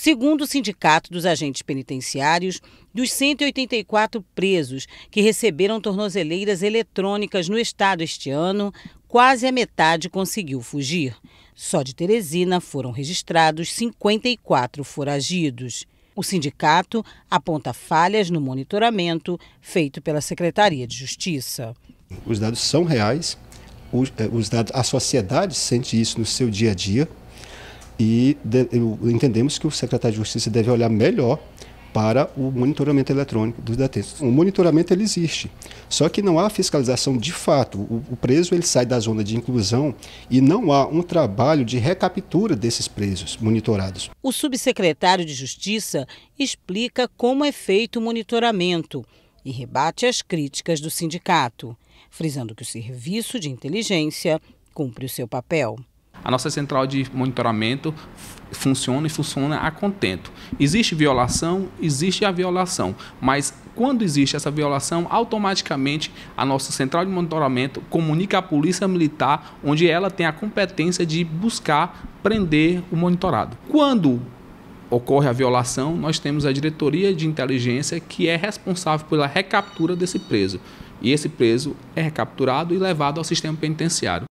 Segundo o Sindicato dos Agentes Penitenciários, dos 184 presos que receberam tornozeleiras eletrônicas no estado este ano, quase a metade conseguiu fugir. Só de Teresina foram registrados 54 foragidos. O sindicato aponta falhas no monitoramento feito pela Secretaria de Justiça. Os dados são reais, eh, os dados, a sociedade sente isso no seu dia a dia. E de, eu, entendemos que o secretário de Justiça deve olhar melhor para o monitoramento eletrônico dos detentos. O monitoramento ele existe, só que não há fiscalização de fato. O, o, preso ele sai da zona de inclusão e não há um trabalho de recaptura desses presos monitorados. O subsecretário de Justiça explica como é feito o monitoramento e rebate as críticas do sindicato, frisando que o serviço de inteligência cumpre o seu papel. A nossa central de monitoramento funciona e funciona a contento. Existe violação? Existe a violação, mas quando existe essa violação, automaticamente a nossa central de monitoramento comunica à Polícia Militar, onde ela tem a competência de buscar prender o monitorado. Quando ocorre a violação, nós temos a diretoria de inteligência que é responsável pela recaptura desse preso. E esse preso é recapturado e levado ao sistema penitenciário.